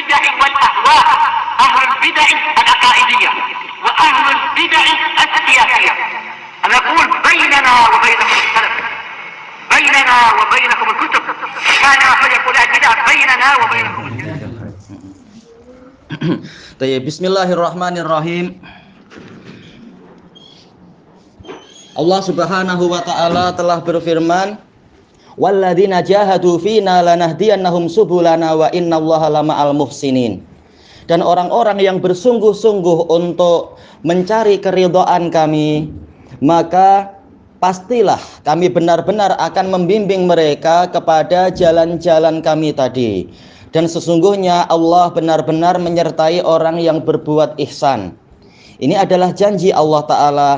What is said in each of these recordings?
bid'ah wal ahwa ahlul bid'ah al aqaidiyah wa ahlul bid'ah al siyasiyah ana aqul baynana wa baynakum salaf baynana wa baynakum al kutub kana yaqul bid'ah baynana wa baynakum Bismillahirrahmanirrahim Allah subhanahu wa ta'ala telah berfirman walladzina jahadu fina lanahdiyannahum subulana wa innallaha al muhsinin dan orang-orang yang bersungguh-sungguh untuk mencari keridhaan kami maka pastilah kami benar-benar akan membimbing mereka kepada jalan-jalan kami tadi dan sesungguhnya Allah benar-benar menyertai orang yang berbuat ihsan ini adalah janji Allah taala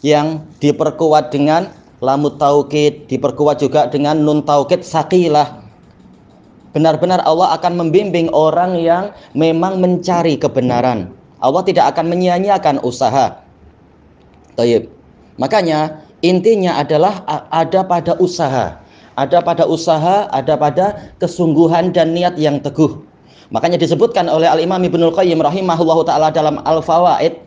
yang diperkuat dengan lamut taukid diperkuat juga dengan nun taukid sakilah benar-benar Allah akan membimbing orang yang memang mencari kebenaran Allah tidak akan menyia-nyiakan usaha Taib. makanya intinya adalah ada pada usaha ada pada usaha ada pada kesungguhan dan niat yang teguh Makanya disebutkan oleh Al-Imam Al Qayyim rahimahullahu taala dalam Al-Fawaid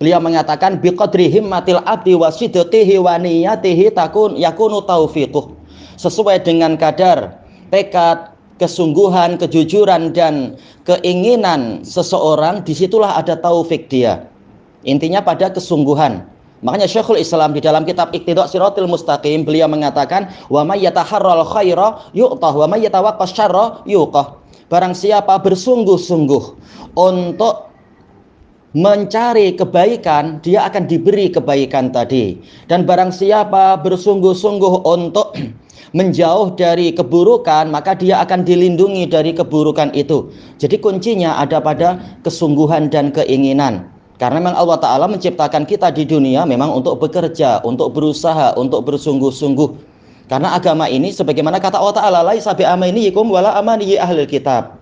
Beliau mengatakan biqadri himmatil abdi wa sidqihi wa niyatihi takun yakunu taufiquh. Sesuai dengan kadar tekad, kesungguhan, kejujuran dan keinginan seseorang disitulah ada taufik dia. Intinya pada kesungguhan. Makanya Syekhul Islam di dalam kitab Iktidak sirotil Mustaqim beliau mengatakan wa يَتَحَرَّ الْخَيْرَ يُؤْتَهُ وَمَا wa الشَّرَّ يُؤْتَهُ Barang siapa bersungguh-sungguh untuk mencari kebaikan, dia akan diberi kebaikan tadi. Dan barang siapa bersungguh-sungguh untuk menjauh dari keburukan, maka dia akan dilindungi dari keburukan itu. Jadi kuncinya ada pada kesungguhan dan keinginan. Karena memang Allah Ta'ala menciptakan kita di dunia memang untuk bekerja, untuk berusaha, untuk bersungguh-sungguh. Karena agama ini sebagaimana kata Allah Ta'ala, laisa bi yikum wala amaniyi ahlil kitab.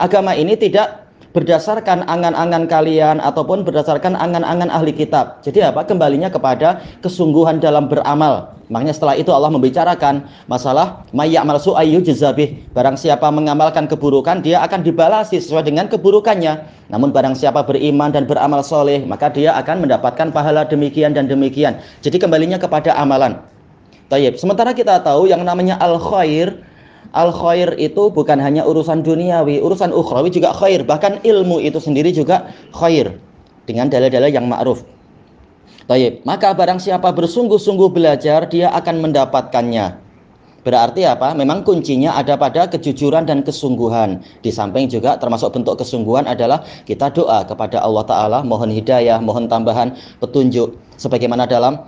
Agama ini tidak berdasarkan angan-angan kalian ataupun berdasarkan angan-angan ahli kitab. Jadi apa? Kembalinya kepada kesungguhan dalam beramal. Makanya setelah itu Allah membicarakan masalah mayya'mal su'ayyu jizabih. Barang siapa mengamalkan keburukan, dia akan dibalasi sesuai dengan keburukannya. Namun barang siapa beriman dan beramal soleh, maka dia akan mendapatkan pahala demikian dan demikian. Jadi kembalinya kepada amalan. Sementara kita tahu yang namanya al-khair al khair itu bukan hanya urusan duniawi, urusan ukhrawi juga khair, bahkan ilmu itu sendiri juga khair dengan dalil-dalil yang ma'ruf. Taib. Maka barang siapa bersungguh-sungguh belajar, dia akan mendapatkannya. Berarti apa? Memang kuncinya ada pada kejujuran dan kesungguhan. Di samping juga termasuk bentuk kesungguhan adalah kita doa kepada Allah Ta'ala, mohon hidayah, mohon tambahan, petunjuk. Sebagaimana dalam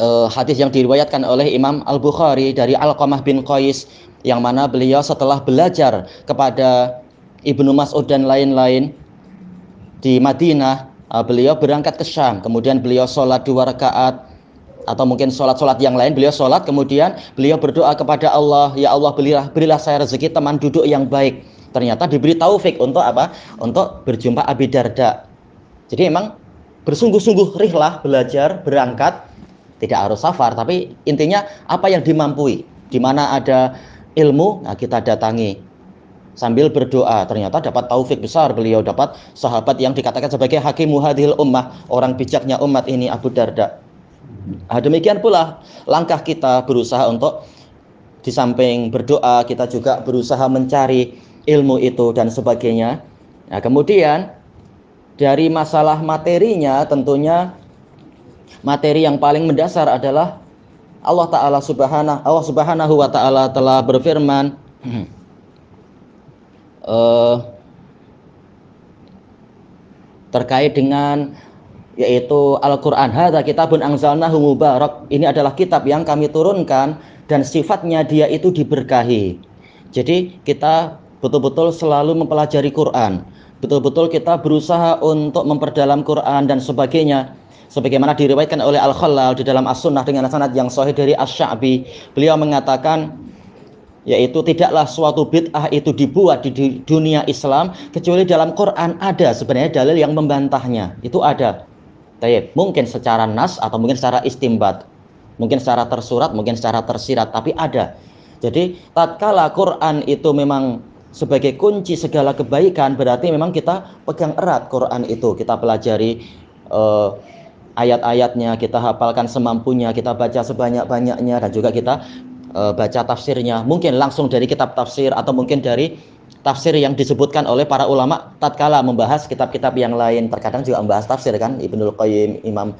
uh, hadis yang diriwayatkan oleh Imam Al Bukhari dari Al Qamah bin Qais yang mana beliau setelah belajar kepada Ibnu Mas'ud dan lain-lain di Madinah uh, beliau berangkat ke Syam kemudian beliau sholat dua rakaat atau mungkin sholat-sholat yang lain beliau sholat kemudian beliau berdoa kepada Allah ya Allah berilah berilah saya rezeki teman duduk yang baik ternyata diberi taufik untuk apa untuk berjumpa Abi Darda jadi emang bersungguh-sungguh rihlah belajar berangkat tidak harus safar tapi intinya apa yang dimampui di mana ada ilmu nah kita datangi sambil berdoa ternyata dapat taufik besar beliau dapat sahabat yang dikatakan sebagai hakim muhadil ummah orang bijaknya umat ini Abu Darda nah, demikian pula langkah kita berusaha untuk di samping berdoa kita juga berusaha mencari ilmu itu dan sebagainya nah kemudian dari masalah materinya tentunya materi yang paling mendasar adalah Allah Ta'ala subhanahu, Allah subhanahu wa ta'ala telah berfirman uh, terkait dengan yaitu Al-Quran Hadha kitabun angzalnahu mubarak ini adalah kitab yang kami turunkan dan sifatnya dia itu diberkahi jadi kita betul-betul selalu mempelajari Quran betul-betul kita berusaha untuk memperdalam Quran dan sebagainya sebagaimana diriwayatkan oleh Al-Khalal di dalam As-Sunnah dengan sanad yang sahih dari Asy-Sya'bi. Beliau mengatakan yaitu tidaklah suatu bid'ah itu dibuat di dunia Islam kecuali dalam Quran ada sebenarnya dalil yang membantahnya. Itu ada. Taib. Mungkin secara nas atau mungkin secara istimbat. Mungkin secara tersurat, mungkin secara tersirat, tapi ada. Jadi tatkala Quran itu memang sebagai kunci segala kebaikan berarti memang kita pegang erat Quran itu, kita pelajari uh, ayat-ayatnya, kita hafalkan semampunya, kita baca sebanyak-banyaknya dan juga kita e, baca tafsirnya. Mungkin langsung dari kitab tafsir atau mungkin dari tafsir yang disebutkan oleh para ulama tatkala membahas kitab-kitab yang lain. Terkadang juga membahas tafsir kan, Ibnul Qayyim, Imam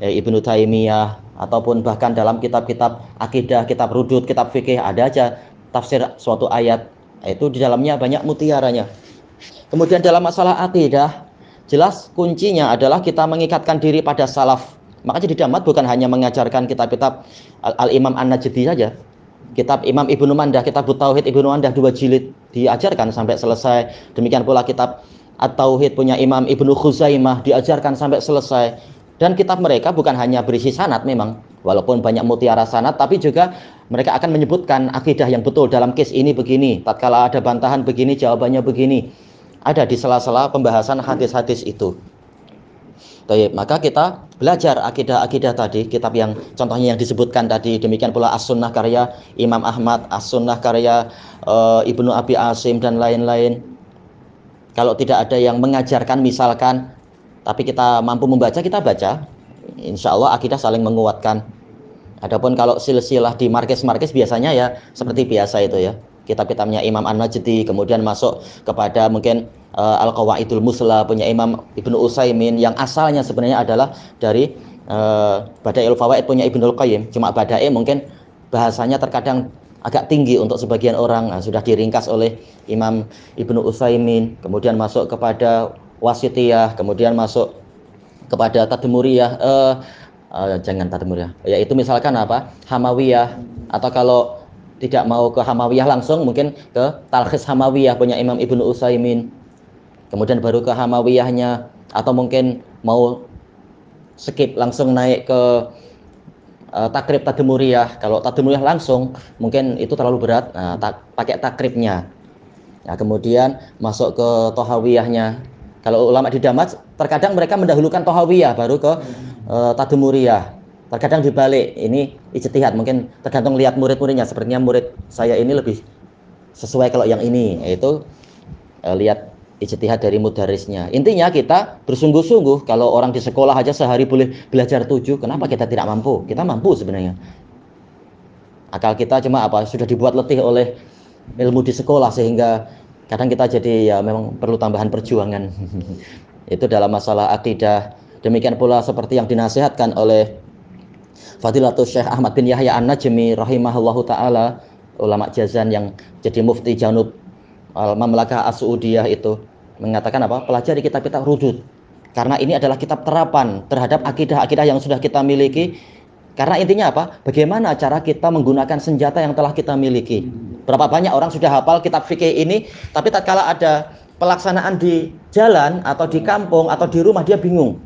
e, Ibnu Taimiyah ataupun bahkan dalam kitab-kitab akidah, kitab rudud, kitab fikih ada aja tafsir suatu ayat itu di dalamnya banyak mutiaranya. Kemudian dalam masalah akidah Jelas kuncinya adalah kita mengikatkan diri pada salaf. Makanya di Damat bukan hanya mengajarkan kitab-kitab Al-Imam -Al An-Najdi saja. Kitab Imam Ibnu Mandah, kitab Tauhid Ibnu Mandah dua jilid diajarkan sampai selesai. Demikian pula kitab At-Tauhid punya Imam Ibnu Khuzaimah diajarkan sampai selesai. Dan kitab mereka bukan hanya berisi sanat memang, walaupun banyak mutiara sanat, tapi juga mereka akan menyebutkan akidah yang betul dalam case ini begini, tatkala ada bantahan begini, jawabannya begini ada di sela-sela pembahasan hadis-hadis itu. Taib. Maka kita belajar akidah-akidah tadi, kitab yang contohnya yang disebutkan tadi, demikian pula As-Sunnah karya Imam Ahmad, As-Sunnah karya e, Ibnu Abi Asim dan lain-lain. Kalau tidak ada yang mengajarkan misalkan, tapi kita mampu membaca, kita baca. Insya Allah akidah saling menguatkan. Adapun kalau silsilah di markes-markes biasanya ya seperti biasa itu ya kitab-kitabnya Imam An-Najdi, kemudian masuk kepada mungkin uh, Al-Qawaidul Musla punya Imam Ibnu Utsaimin yang asalnya sebenarnya adalah dari uh, eh, Badaiul Fawaid punya Ibnu Qayyim. Cuma Badai mungkin bahasanya terkadang agak tinggi untuk sebagian orang. Nah, sudah diringkas oleh Imam Ibnu Utsaimin, kemudian masuk kepada Wasitiyah, kemudian masuk kepada Tadmuriyah uh, uh, jangan Tadmuriyah. Yaitu misalkan apa? Hamawiyah atau kalau tidak mau ke Hamawiyah langsung mungkin ke Talkhis Hamawiyah punya Imam Ibnu Utsaimin. Kemudian baru ke Hamawiyahnya atau mungkin mau skip langsung naik ke uh, takrib Tadmuriyah. Kalau Tadmuriyah langsung mungkin itu terlalu berat. Nah, tak, pakai takribnya. Nah, kemudian masuk ke Tohawiyahnya. Kalau ulama di Damas terkadang mereka mendahulukan Tohawiyah baru ke uh, Tadmuriyah terkadang dibalik ini ijtihad mungkin tergantung lihat murid-muridnya sepertinya murid saya ini lebih sesuai kalau yang ini yaitu eh, lihat ijtihad dari mudarisnya intinya kita bersungguh-sungguh kalau orang di sekolah aja sehari boleh belajar tujuh kenapa kita tidak mampu kita mampu sebenarnya akal kita cuma apa sudah dibuat letih oleh ilmu di sekolah sehingga kadang kita jadi ya memang perlu tambahan perjuangan itu dalam masalah akidah demikian pula seperti yang dinasihatkan oleh Fadilatul Syekh Ahmad bin Yahya An-Najmi rahimahullahu taala ulama Jazan yang jadi mufti Janub Al-Mamlakah eh, As-Saudiyah itu mengatakan apa? Pelajari kitab kita rudud. Karena ini adalah kitab terapan terhadap akidah-akidah yang sudah kita miliki. Karena intinya apa? Bagaimana cara kita menggunakan senjata yang telah kita miliki? Berapa banyak orang sudah hafal kitab fikih ini, tapi tak tatkala ada pelaksanaan di jalan atau di kampung atau di rumah dia bingung.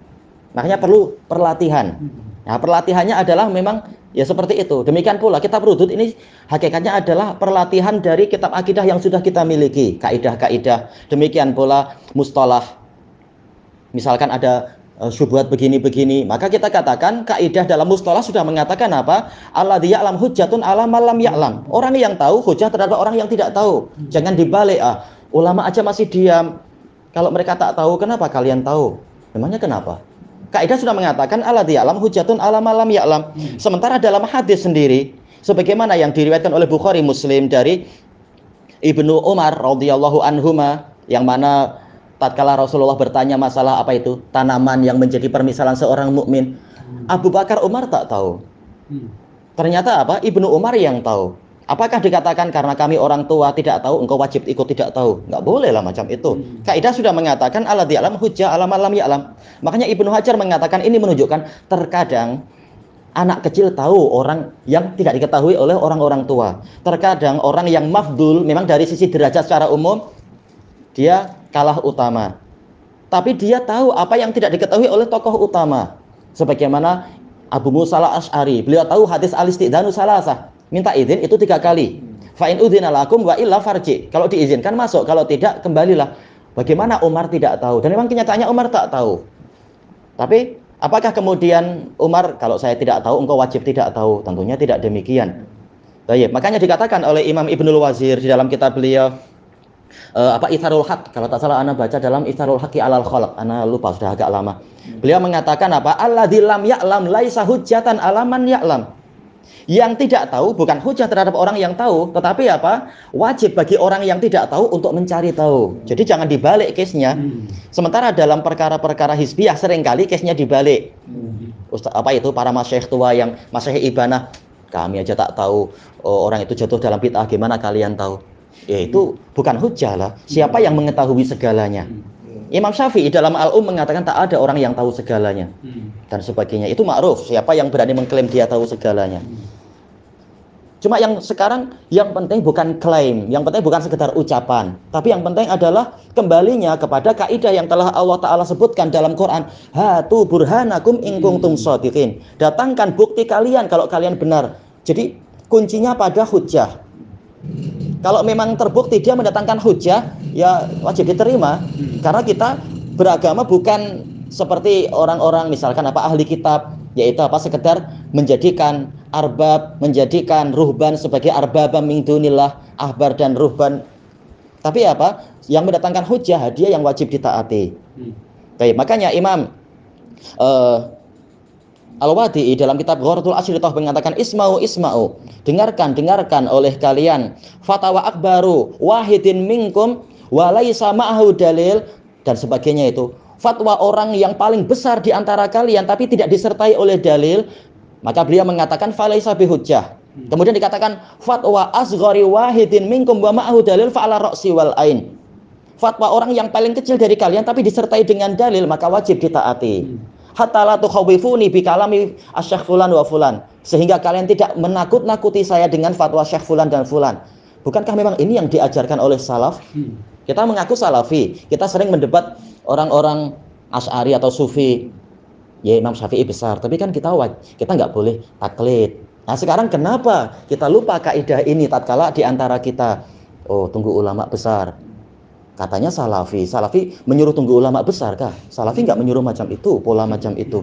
Makanya perlu perlatihan. Hmm. Nah, perlatihannya adalah memang ya seperti itu. Demikian pula kita Rudud ini hakikatnya adalah perlatihan dari kitab akidah yang sudah kita miliki, kaidah-kaidah. Demikian pula mustalah. Misalkan ada uh, syubhat begini-begini, maka kita katakan kaidah dalam mustalah sudah mengatakan apa? Allah dia alam hujatun alam malam ya'lam. Orang yang tahu hujah terhadap orang yang tidak tahu. Hmm. Jangan dibalik ah. Ulama aja masih diam. Kalau mereka tak tahu, kenapa kalian tahu? Memangnya kenapa? kaidah sudah mengatakan ala alam hujatun alam malam alam. Hmm. Sementara dalam hadis sendiri sebagaimana yang diriwayatkan oleh Bukhari Muslim dari Ibnu Umar radhiyallahu anhuma yang mana tatkala Rasulullah bertanya masalah apa itu tanaman yang menjadi permisalan seorang mukmin hmm. Abu Bakar Umar tak tahu hmm. ternyata apa Ibnu Umar yang tahu Apakah dikatakan karena kami orang tua tidak tahu engkau wajib ikut tidak tahu? Enggak boleh lah macam itu. Hmm. Kaidah sudah mengatakan Allah di alam hujah alam alam ya alam. Makanya Ibnu Hajar mengatakan ini menunjukkan terkadang anak kecil tahu orang yang tidak diketahui oleh orang-orang tua. Terkadang orang yang mafdul memang dari sisi derajat secara umum dia kalah utama. Tapi dia tahu apa yang tidak diketahui oleh tokoh utama. Sebagaimana Abu Musa al-Ash'ari, beliau tahu hadis al-istidhanu salasah minta izin itu tiga kali. Fa'in udzinalakum wa illa farji. Kalau diizinkan masuk, kalau tidak kembalilah. Bagaimana Umar tidak tahu? Dan memang kenyataannya Umar tak tahu. Tapi apakah kemudian Umar kalau saya tidak tahu engkau wajib tidak tahu? Tentunya tidak demikian. Baik, makanya dikatakan oleh Imam Ibnul Wazir di dalam kitab beliau eh, apa Itharul Haq kalau tak salah ana baca dalam Itharul Haqqi alal khalq ana lupa sudah agak lama beliau mengatakan apa Allah lam ya'lam laisa hujjatan alaman ya'lam yang tidak tahu bukan hujah terhadap orang yang tahu, tetapi apa? Wajib bagi orang yang tidak tahu untuk mencari tahu. Jadi jangan dibalik case-nya. Hmm. Sementara dalam perkara-perkara hizbiyah seringkali case-nya dibalik. Hmm. Ustaz, apa itu para masyayikh tua yang masyayikh ibanah kami aja tak tahu oh, orang itu jatuh dalam bid'ah gimana kalian tahu? Ya itu bukan hujah lah. Siapa yang mengetahui segalanya? Hmm. Imam Syafi'i dalam Al-Um mengatakan tak ada orang yang tahu segalanya hmm. dan sebagainya. Itu ma'ruf, siapa yang berani mengklaim dia tahu segalanya. Hmm. Cuma yang sekarang yang penting bukan klaim, yang penting bukan sekedar ucapan, tapi yang penting adalah kembalinya kepada kaidah yang telah Allah taala sebutkan dalam Quran, "Hatu burhanakum ingkung hmm. kuntum shadiqin." Datangkan bukti kalian kalau kalian benar. Jadi kuncinya pada hujah. Kalau memang terbukti dia mendatangkan hujah, ya wajib diterima hmm. karena kita beragama bukan seperti orang-orang misalkan apa ahli kitab yaitu apa sekedar menjadikan arbab menjadikan ruhban sebagai arbab min dunillah ahbar dan ruhban tapi apa yang mendatangkan hujah hadiah yang wajib ditaati hmm. Baik, makanya Imam uh, eh, Al-Wadi'i dalam kitab Ghoratul Asyritoh mengatakan Isma'u Isma'u Dengarkan, dengarkan oleh kalian Fatawa akbaru wahidin minkum walai sama dalil dan sebagainya itu fatwa orang yang paling besar di antara kalian tapi tidak disertai oleh dalil maka beliau mengatakan falaisa bihujjah hmm. kemudian dikatakan fatwa asghari wahidin minkum wa ma'ahu dalil fa'ala ra'si wal ain fatwa orang yang paling kecil dari kalian tapi disertai dengan dalil maka wajib ditaati hmm. hatta la tukhawifuni bi kalami asyakh fulan wa fulan sehingga kalian tidak menakut-nakuti saya dengan fatwa syekh fulan dan fulan Bukankah memang ini yang diajarkan oleh salaf? Kita mengaku salafi, kita sering mendebat orang-orang Asy'ari atau Sufi. Ya Imam Syafi'i besar, tapi kan kita kita nggak boleh taklid. Nah sekarang kenapa kita lupa kaidah ini tatkala di antara kita? Oh tunggu ulama besar, katanya salafi salafi menyuruh tunggu ulama besar kah salafi nggak menyuruh macam itu pola macam itu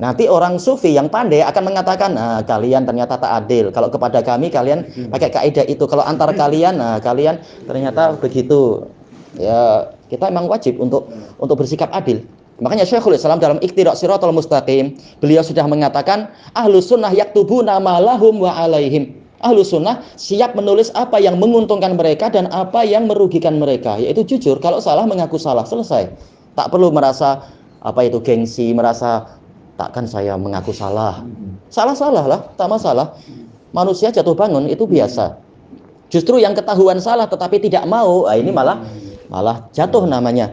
Nanti orang sufi yang pandai akan mengatakan, nah kalian ternyata tak adil. Kalau kepada kami kalian hmm. pakai kaidah itu. Kalau antar kalian, nah kalian ternyata begitu. Ya kita memang wajib untuk untuk bersikap adil. Makanya Syekhul Islam dalam Iqtira' siratul Mustaqim, beliau sudah mengatakan ahlu sunnah yaktubu nama lahum wa alaihim. ahlu sunnah siap menulis apa yang menguntungkan mereka dan apa yang merugikan mereka, yaitu jujur. Kalau salah mengaku salah, selesai. Tak perlu merasa apa itu gengsi, merasa takkan saya mengaku salah. Salah-salah lah, tak masalah. Manusia jatuh bangun itu biasa. Justru yang ketahuan salah tetapi tidak mau, nah ini malah malah jatuh namanya.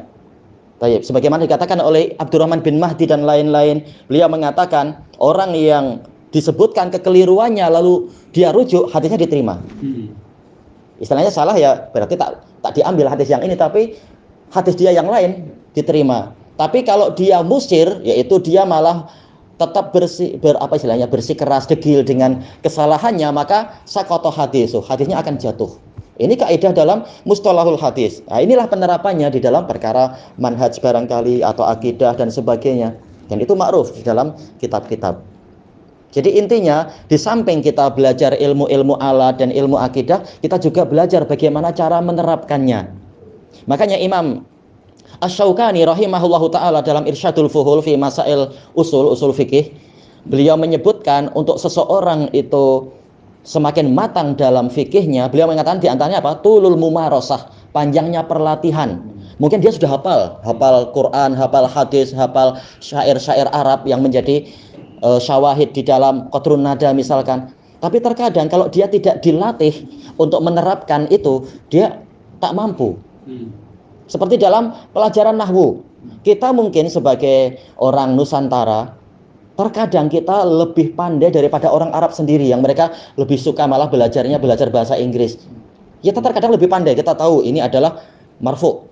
Sebagaimana dikatakan oleh Abdurrahman bin Mahdi dan lain-lain, beliau mengatakan orang yang disebutkan kekeliruannya lalu dia rujuk hadisnya diterima. Hmm. Istilahnya salah ya berarti tak tak diambil hadis yang ini tapi hadis dia yang lain diterima. Tapi kalau dia musir, yaitu dia malah tetap bersih ber, apa istilahnya bersikeras degil dengan kesalahannya maka sakoto hadis so, oh, hadisnya akan jatuh ini kaidah dalam mustalahul hadis nah, inilah penerapannya di dalam perkara manhaj barangkali atau akidah dan sebagainya dan itu ma'ruf di dalam kitab-kitab jadi intinya di samping kita belajar ilmu-ilmu alat dan ilmu akidah kita juga belajar bagaimana cara menerapkannya makanya Imam Asy-Syaukani rahimahullahu taala dalam Irsyadul Fuhul fi Masail Usul Usul Fikih, beliau menyebutkan untuk seseorang itu semakin matang dalam fikihnya, beliau mengatakan di antaranya apa? Tulul mumarosah, panjangnya perlatihan. Mungkin dia sudah hafal, hafal Quran, hafal hadis, hafal syair-syair Arab yang menjadi uh, syawahid di dalam Qatrun Nada misalkan. Tapi terkadang kalau dia tidak dilatih untuk menerapkan itu, dia tak mampu. Hmm. Seperti dalam pelajaran Nahwu. Kita mungkin sebagai orang Nusantara, terkadang kita lebih pandai daripada orang Arab sendiri yang mereka lebih suka malah belajarnya belajar bahasa Inggris. Kita terkadang lebih pandai, kita tahu ini adalah marfu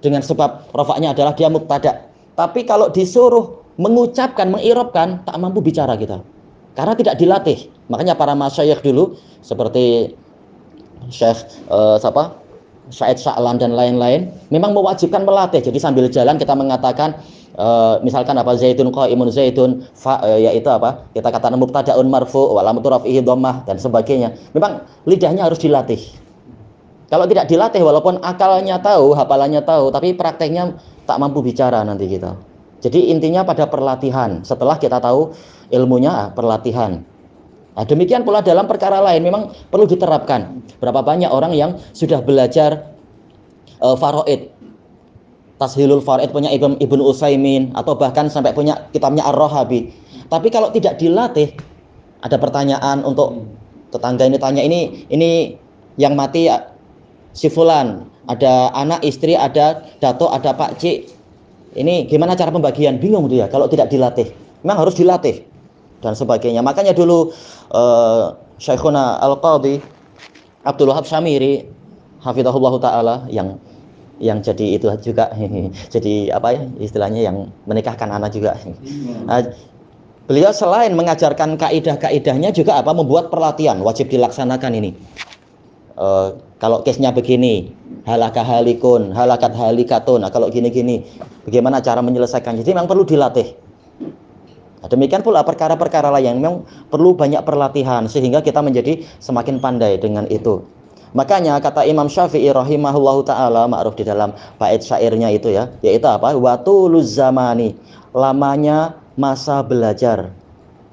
dengan sebab rofaknya adalah dia muktada. Tapi kalau disuruh mengucapkan, mengirupkan, tak mampu bicara kita. Karena tidak dilatih. Makanya para masyayikh dulu seperti Syekh uh, siapa? Said Sa'lam dan lain-lain memang mewajibkan melatih. Jadi sambil jalan kita mengatakan uh, misalkan apa zaitun imun zaitun fa uh, yaitu apa? Kita katakan mubtadaun marfu wa lamatu dan sebagainya. Memang lidahnya harus dilatih. Kalau tidak dilatih walaupun akalnya tahu, hafalannya tahu, tapi prakteknya tak mampu bicara nanti kita. Gitu. Jadi intinya pada perlatihan. Setelah kita tahu ilmunya perlatihan. Nah, demikian pula dalam perkara lain memang perlu diterapkan. Berapa banyak orang yang sudah belajar uh, e, faraid Tashilul faraid punya Ibn, Ibn Usaimin atau bahkan sampai punya kitabnya Ar-Rahabi. Tapi kalau tidak dilatih, ada pertanyaan untuk tetangga ini tanya ini ini yang mati si fulan, ada anak, istri, ada dato, ada pak cik. Ini gimana cara pembagian? Bingung dia kalau tidak dilatih. Memang harus dilatih dan sebagainya. Makanya dulu uh, Syekhuna Al-Qadhi Abdul Wahab Syamiri hafizahullah taala yang yang jadi itu juga jadi apa ya istilahnya yang menikahkan anak juga. Iya. Nah, beliau selain mengajarkan kaidah-kaidahnya juga apa membuat perlatihan wajib dilaksanakan ini. Uh, kalau case-nya begini, halaka halikun, halakat halikatun. Nah, kalau gini-gini, bagaimana cara menyelesaikan? Jadi memang perlu dilatih. Nah, demikian pula perkara-perkara lain yang memang perlu banyak perlatihan sehingga kita menjadi semakin pandai dengan itu. Makanya kata Imam Syafi'i rahimahullahu taala ma'ruf di dalam bait syairnya itu ya, yaitu apa? Watuluz zamani, lamanya masa belajar.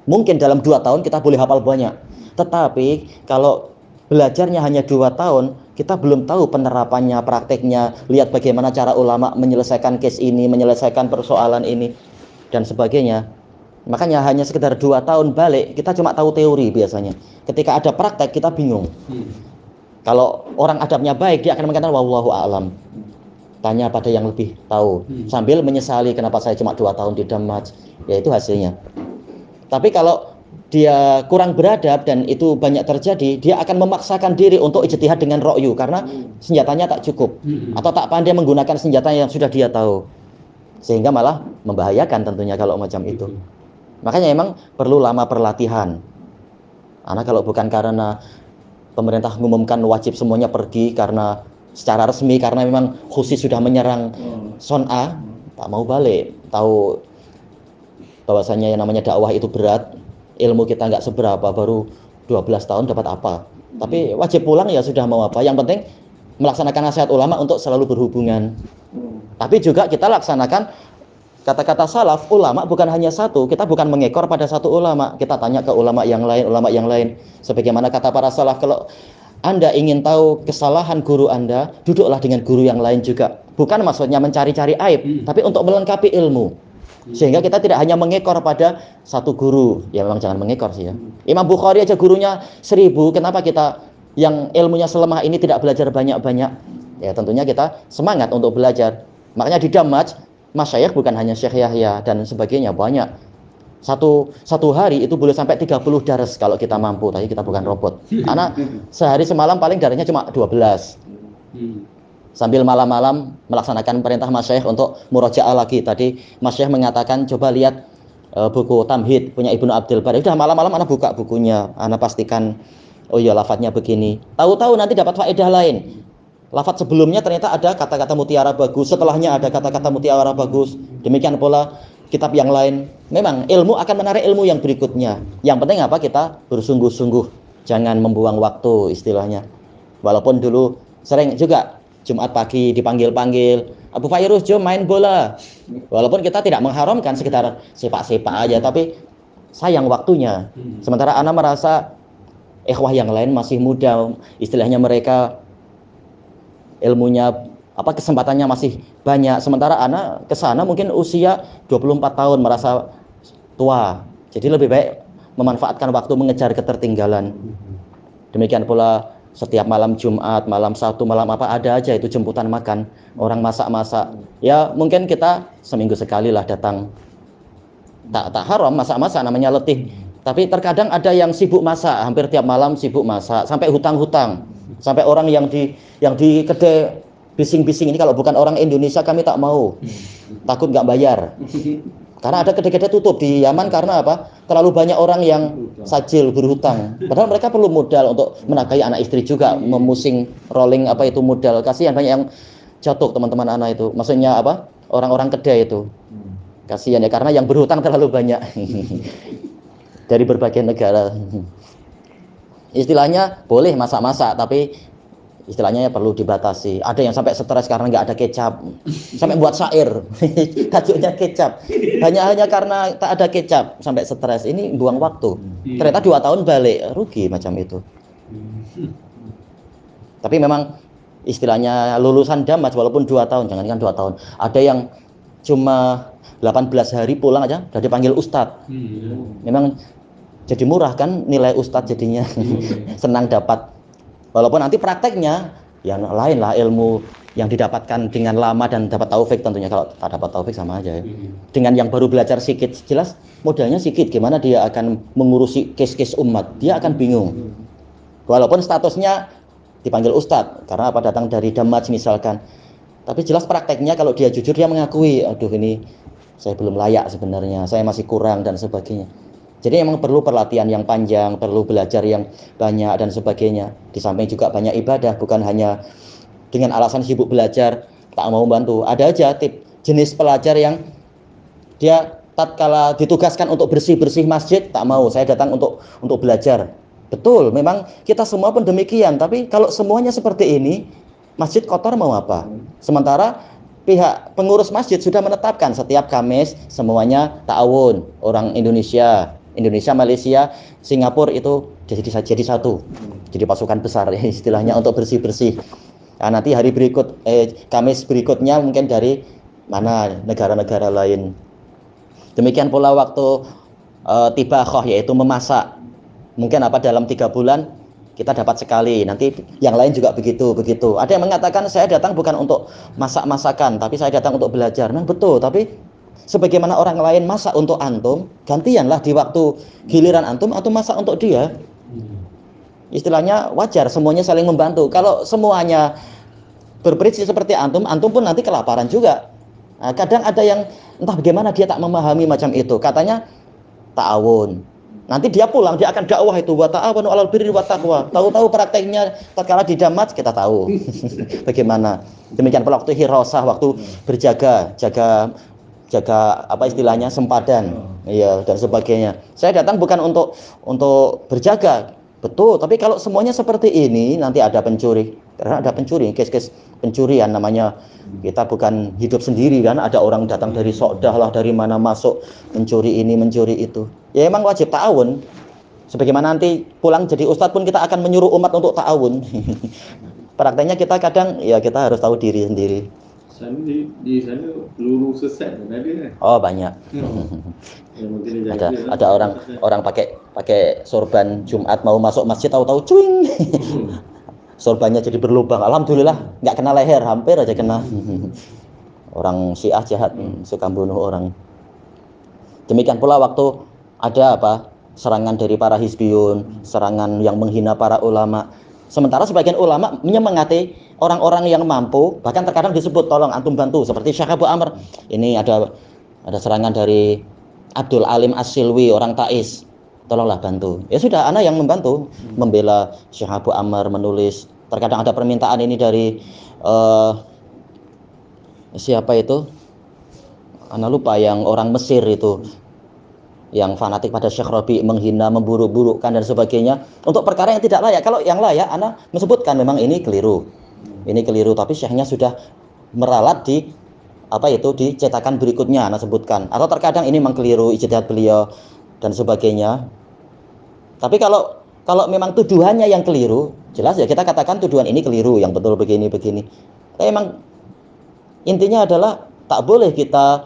Mungkin dalam dua tahun kita boleh hafal banyak. Tetapi kalau belajarnya hanya dua tahun, kita belum tahu penerapannya, prakteknya, lihat bagaimana cara ulama menyelesaikan case ini, menyelesaikan persoalan ini, dan sebagainya. Makanya hanya sekedar dua tahun balik, kita cuma tahu teori biasanya. Ketika ada praktek kita bingung. Hmm. Kalau orang adabnya baik, dia akan mengatakan wallahu a'lam. Tanya pada yang lebih tahu hmm. sambil menyesali kenapa saya cuma dua tahun di Damaj, ya, itu hasilnya. Tapi kalau dia kurang beradab dan itu banyak terjadi, dia akan memaksakan diri untuk ijtihad dengan rokyu karena senjatanya tak cukup hmm. atau tak pandai menggunakan senjata yang sudah dia tahu. Sehingga malah membahayakan tentunya kalau macam itu. Makanya emang perlu lama perlatihan. Karena kalau bukan karena pemerintah mengumumkan wajib semuanya pergi karena secara resmi karena memang Husi sudah menyerang hmm. Son A tak mau balik tahu bahwasanya yang namanya dakwah itu berat ilmu kita nggak seberapa baru 12 tahun dapat apa tapi hmm. wajib pulang ya sudah mau apa yang penting melaksanakan nasihat ulama untuk selalu berhubungan hmm. tapi juga kita laksanakan Kata-kata salaf, ulama bukan hanya satu. Kita bukan mengekor pada satu ulama. Kita tanya ke ulama yang lain, ulama yang lain. Sebagaimana kata para salaf, kalau Anda ingin tahu kesalahan guru Anda, duduklah dengan guru yang lain juga. Bukan maksudnya mencari-cari aib, tapi untuk melengkapi ilmu. Sehingga kita tidak hanya mengekor pada satu guru. Ya memang jangan mengekor sih ya. Imam Bukhari aja gurunya seribu, kenapa kita yang ilmunya selemah ini tidak belajar banyak-banyak? Ya tentunya kita semangat untuk belajar. Makanya di Damaj masyayikh bukan hanya Syekh Yahya dan sebagainya banyak. Satu satu hari itu boleh sampai 30 darah kalau kita mampu, tapi kita bukan robot. Hmm. Karena sehari semalam paling darahnya cuma 12. Hmm. Sambil malam-malam melaksanakan perintah masyayikh untuk murojaah lagi. Tadi masyayikh mengatakan coba lihat uh, buku Tamhid punya Ibnu Abdul Bari. Sudah ya malam-malam anak buka bukunya, anak pastikan oh iya lafadznya begini. Tahu-tahu nanti dapat faedah lain. Lafat sebelumnya ternyata ada kata-kata mutiara bagus, setelahnya ada kata-kata mutiara bagus. Demikian pula kitab yang lain. Memang ilmu akan menarik ilmu yang berikutnya. Yang penting apa? Kita bersungguh-sungguh. Jangan membuang waktu istilahnya. Walaupun dulu sering juga Jumat pagi dipanggil-panggil, Abu Fairuz jom main bola. Walaupun kita tidak mengharamkan sekitar sepak-sepak aja, tapi sayang waktunya. Hmm. Sementara anak merasa ikhwah yang lain masih muda, istilahnya mereka ilmunya apa kesempatannya masih banyak sementara anak ke sana mungkin usia 24 tahun merasa tua jadi lebih baik memanfaatkan waktu mengejar ketertinggalan demikian pula setiap malam Jumat, malam satu malam apa ada aja itu jemputan makan, orang masak-masak. Ya mungkin kita seminggu sekali lah datang. Tak tak haram masak-masak namanya letih. Tapi terkadang ada yang sibuk masak, hampir tiap malam sibuk masak sampai hutang-hutang. Sampai orang yang di yang di kedai bising-bising ini kalau bukan orang Indonesia kami tak mau. Takut nggak bayar. Karena ada kedai-kedai tutup di Yaman karena apa? Terlalu banyak orang yang sajil berhutang. Padahal mereka perlu modal untuk menakai anak istri juga, memusing rolling apa itu modal. Kasihan banyak yang jatuh teman-teman anak itu. Maksudnya apa? Orang-orang kedai itu. Kasihan ya karena yang berhutang terlalu banyak. Dari berbagai negara istilahnya boleh masak-masak tapi istilahnya ya perlu dibatasi. Ada yang sampai stres karena nggak ada kecap, sampai buat syair, tajuknya kecap. Hanya hanya karena tak ada kecap sampai stres. Ini buang waktu. Iya. Ternyata dua tahun balik rugi macam itu. Tapi memang istilahnya lulusan damat walaupun dua tahun, jangan jangankan dua tahun. Ada yang cuma 18 hari pulang aja udah dipanggil ustadz. Iya. Memang jadi murah kan nilai ustadz jadinya iya. senang dapat walaupun nanti prakteknya yang lain lah ilmu yang didapatkan dengan lama dan dapat taufik tentunya kalau tak dapat taufik sama aja ya. Iya. Dengan yang baru belajar sikit jelas modalnya sikit gimana dia akan mengurusi case-case umat, dia akan bingung. Iya. Walaupun statusnya dipanggil ustadz karena apa datang dari damaj misalkan. Tapi jelas prakteknya kalau dia jujur dia mengakui aduh ini saya belum layak sebenarnya, saya masih kurang dan sebagainya. Jadi emang perlu perlatihan yang panjang, perlu belajar yang banyak dan sebagainya. Di samping juga banyak ibadah, bukan hanya dengan alasan sibuk belajar tak mau bantu. Ada aja tip jenis pelajar yang dia tatkala ditugaskan untuk bersih-bersih masjid tak mau, saya datang untuk untuk belajar. Betul, memang kita semua pun demikian, tapi kalau semuanya seperti ini, masjid kotor mau apa? Sementara pihak pengurus masjid sudah menetapkan setiap Kamis semuanya ta'awun orang Indonesia Indonesia, Malaysia, Singapura itu jadi jadi satu, jadi pasukan besar ya, istilahnya untuk bersih bersih. Nah, nanti hari berikut, eh, Kamis berikutnya mungkin dari mana negara-negara lain. Demikian pula waktu eh, tiba khoh yaitu memasak. Mungkin apa dalam tiga bulan kita dapat sekali. Nanti yang lain juga begitu, begitu. Ada yang mengatakan saya datang bukan untuk masak-masakan, tapi saya datang untuk belajar. Nah, betul, tapi sebagaimana orang lain masak untuk antum, gantianlah di waktu giliran antum atau masak untuk dia. Istilahnya wajar, semuanya saling membantu. Kalau semuanya berprinsip seperti antum, antum pun nanti kelaparan juga. Nah, kadang ada yang entah bagaimana dia tak memahami macam itu. Katanya ta'awun. Nanti dia pulang dia akan dakwah itu wa ta'awun 'alal birri wa taqwa. Tahu-tahu prakteknya tatkala di damat kita tahu bagaimana. Demikian pula waktu hirosah, waktu berjaga, jaga jaga apa istilahnya sempadan iya dan sebagainya saya datang bukan untuk untuk berjaga betul tapi kalau semuanya seperti ini nanti ada pencuri karena ada pencuri case-case pencurian namanya kita bukan hidup sendiri kan ada orang datang dari sokdah lah dari mana masuk mencuri ini mencuri itu ya emang wajib ta'awun sebagaimana nanti pulang jadi ustadz pun kita akan menyuruh umat untuk ta'awun Praktiknya kita kadang ya kita harus tahu diri sendiri Islam di, di sana peluru sesat pun ada kan? Oh banyak. Hmm. ada ada orang orang pakai pakai sorban Jumat mau masuk masjid tahu-tahu cuing. Sorbannya jadi berlubang. Alhamdulillah nggak kena leher, hampir aja kena. orang Syiah jahat hmm, suka bunuh orang. Demikian pula waktu ada apa? serangan dari para hisbiun, serangan yang menghina para ulama. Sementara sebagian ulama menyemangati orang-orang yang mampu, bahkan terkadang disebut tolong antum bantu seperti Syekh Abu Amr. Ini ada ada serangan dari Abdul Alim Asilwi orang Taiz, Tolonglah bantu. Ya sudah anak yang membantu, membela Syekh Abu Amr menulis. Terkadang ada permintaan ini dari uh, siapa itu? Anak lupa yang orang Mesir itu yang fanatik pada Syekh Robi menghina, memburuk-burukkan dan sebagainya untuk perkara yang tidak layak. Kalau yang layak, Anda menyebutkan memang ini keliru. Ini keliru, tapi Syekhnya sudah meralat di apa itu di cetakan berikutnya Anda sebutkan. Atau terkadang ini memang keliru ijtihad beliau dan sebagainya. Tapi kalau kalau memang tuduhannya yang keliru, jelas ya kita katakan tuduhan ini keliru, yang betul begini begini. Tapi memang intinya adalah tak boleh kita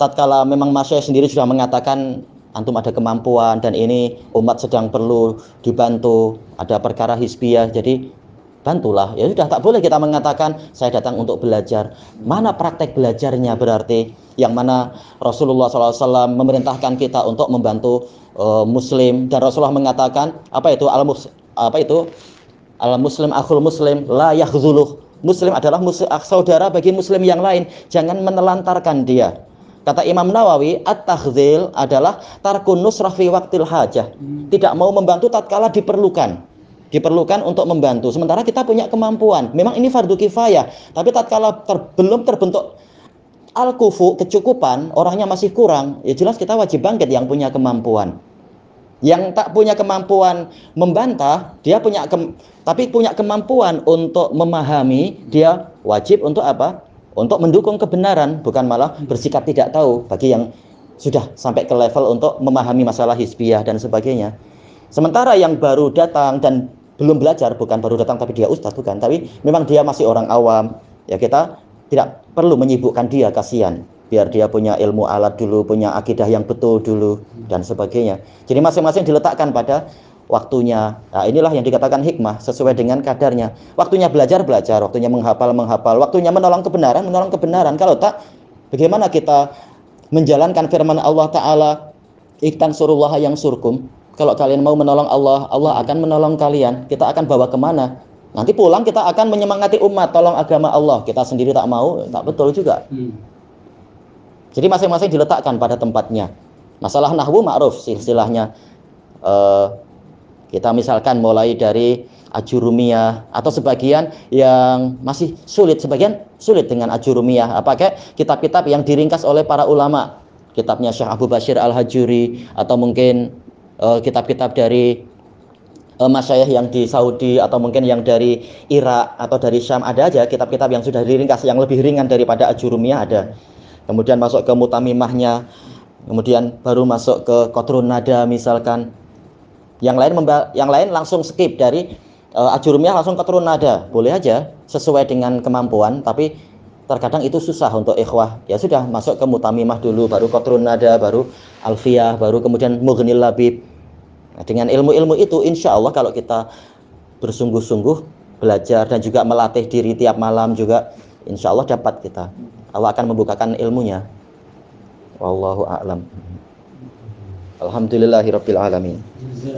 tatkala memang masyarakat sendiri sudah mengatakan antum ada kemampuan dan ini umat sedang perlu dibantu ada perkara hisbiah jadi bantulah ya sudah tak boleh kita mengatakan saya datang untuk belajar mana praktek belajarnya berarti yang mana Rasulullah SAW memerintahkan kita untuk membantu uh, Muslim dan Rasulullah mengatakan apa itu al -mus, apa itu al Muslim akhul Muslim la yahzuluh Muslim adalah mus saudara bagi Muslim yang lain jangan menelantarkan dia Kata Imam Nawawi, at-takhzil adalah tarkun nusrah fi waktil hajah. Hmm. Tidak mau membantu tatkala diperlukan. Diperlukan untuk membantu. Sementara kita punya kemampuan. Memang ini fardu kifayah, tapi tatkala ter, belum terbentuk al-kufu, kecukupan, orangnya masih kurang, ya jelas kita wajib bangkit yang punya kemampuan. Yang tak punya kemampuan membantah, dia punya tapi punya kemampuan untuk memahami, dia wajib untuk apa? untuk mendukung kebenaran bukan malah bersikap tidak tahu bagi yang sudah sampai ke level untuk memahami masalah hisbiyah dan sebagainya. Sementara yang baru datang dan belum belajar bukan baru datang tapi dia ustadz bukan tapi memang dia masih orang awam ya kita tidak perlu menyibukkan dia kasihan biar dia punya ilmu alat dulu punya akidah yang betul dulu dan sebagainya jadi masing-masing diletakkan pada waktunya. Nah, inilah yang dikatakan hikmah sesuai dengan kadarnya. Waktunya belajar belajar, waktunya menghafal menghafal, waktunya menolong kebenaran menolong kebenaran. Kalau tak, bagaimana kita menjalankan firman Allah Taala? Ikhtan surullah yang surkum. Kalau kalian mau menolong Allah, Allah akan menolong kalian. Kita akan bawa kemana? Nanti pulang kita akan menyemangati umat, tolong agama Allah. Kita sendiri tak mau, tak betul juga. Hmm. Jadi masing-masing diletakkan pada tempatnya. Masalah nahwu ma'ruf silsilahnya eh, kita misalkan mulai dari ajurumiyah atau sebagian yang masih sulit, sebagian sulit dengan apa Pakai kitab-kitab yang diringkas oleh para ulama. Kitabnya Syekh Abu Bashir Al-Hajuri atau mungkin eh, kitab-kitab uh, dari uh, eh, masyayah yang di Saudi atau mungkin yang dari Irak atau dari Syam ada aja kitab-kitab yang sudah diringkas yang lebih ringan daripada Ajurumiyah ada. Kemudian masuk ke Mutamimahnya, kemudian baru masuk ke Kotrun Nada misalkan yang lain yang lain langsung skip dari uh, langsung ke turun nada. Boleh aja sesuai dengan kemampuan, tapi terkadang itu susah untuk ikhwah. Ya sudah masuk ke mutamimah dulu, baru ke turun nada, baru alfiah baru kemudian mughnil labib. Nah, dengan ilmu-ilmu itu insya Allah kalau kita bersungguh-sungguh belajar dan juga melatih diri tiap malam juga insya Allah dapat kita Allah akan membukakan ilmunya Wallahu a'lam Alhamdulillahirabbil alamin